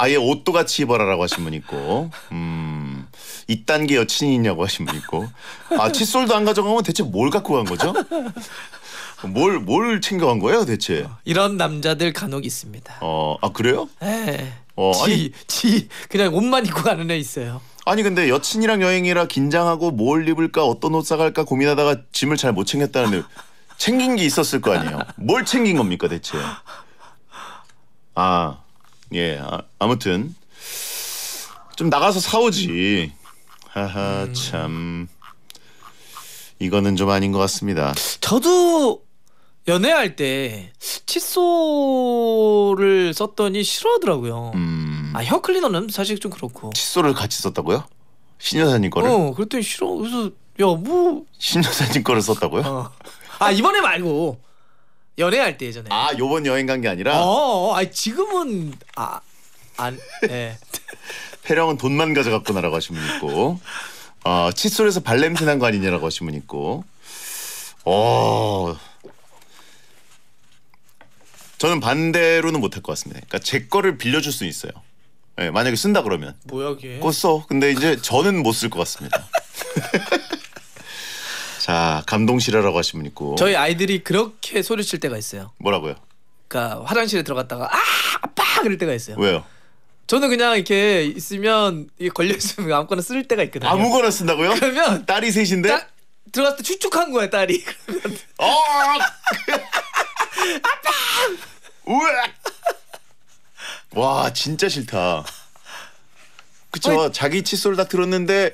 아예 옷도 같이 입어라라고 하신 분 있고 음, 이단게 여친이 있냐고 하신 분 있고 아 칫솔도 안 가져가면 대체 뭘 갖고 간 거죠? 뭘 뭘 챙겨간 거예요 대체? 이런 남자들 간혹 있습니다. 어, 아 그래요? 네. 어, 지, 아니 지 그냥 옷만 입고 가는 애 있어요. 아니 근데 여친이랑 여행이라 긴장하고 뭘 입을까 어떤 옷 사갈까 고민하다가 짐을 잘 못 챙겼다는데 챙긴 게 있었을 거 아니에요. 뭘 챙긴 겁니까 대체? 아 예, 아, 무튼좀 나가서 사오지. 하하 음. 참 이거는 좀 아닌 것 같습니다. 저도 연애할 때 칫솔을 썼더니 싫어하더라고요. 음. 아혀 클리너는 사실 좀 그렇고. 칫솔을 같이 썼다고요? 신여사님 거를? 어, 그랬더니 싫어. 그래서 야뭐 신여사님 거를 썼다고요? 어. 아 이번에 말고 연애할 때 예전에. 아 요번 여행 간 게 아니라. 어, 어, 어. 아 지금은 아안 예. 폐령은 돈만 가져갔구 나라고 하신 분 있고, 어, 칫솔에서 발냄새 난 거 아니냐라고 하신 분 있고, 어. 저는 반대로는 못할 것 같습니다. 그러니까 제 거를 빌려줄 수 있어요. 예, 만약에 쓴다 그러면 뭐야 걔? 그거 써. 근데 이제 저는 못 쓸 것 같습니다. 감동실화라고 하신 분 있고. 저희 아이들이 그렇게 소리칠 때가 있어요. 뭐라고요? 그러니까 화장실에 들어갔다가 아 아빠 그럴 때가 있어요. 왜요? 저는 그냥 이렇게 있으면 이게 걸려 있으면 아무거나 쓸 때가 있거든요. 아무거나 쓴다고요? 그러면 딸이 셋인데 딸, 들어갔을 때 축축한 거야 딸이. 어! 아빠! 우와! 와 진짜 싫다. 그쵸 아니, 자기 칫솔 다 들었는데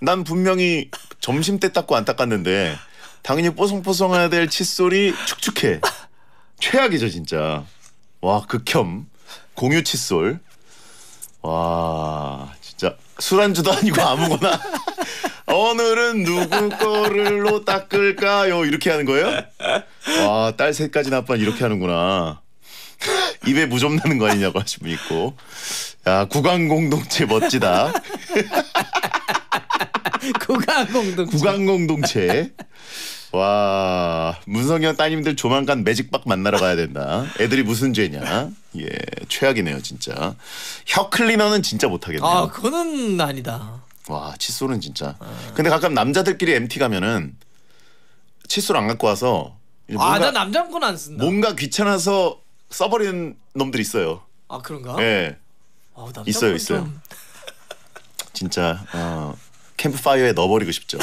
난 분명히 점심 때 닦고 안 닦았는데 당연히 뽀송뽀송해야 될 칫솔이 축축해. 최악이죠 진짜. 와 극혐 그 공유 칫솔. 와 진짜 술안주도 아니고 아무거나. 오늘은 누구 거를로 닦을까요? 이렇게 하는 거예요? 와, 딸 셋까지 나빠는 이렇게 하는구나. 입에 무좀 나는 거 아니냐고 하신 분 있고. 야, 구강 공동체 멋지다. 구강공동체. 구강공동체. 와 문성현 따님들 조만간 매직박 만나러 가야 된다. 애들이 무슨 죄냐? 예 최악이네요 진짜. 혀 클리너는 진짜 못하겠네요. 아그는 아니다. 와 칫솔은 진짜. 아. 근데 가끔 남자들끼리 MT 가면은 칫솔 안 갖고 와서 아나 남자 건안 쓴다. 뭔가 귀찮아서 써버리는 놈들 있어요. 아 그런가? 예. 네. 있어요 있어요. 좀... 진짜 어. 캠프파이어에 넣어버리고 싶죠.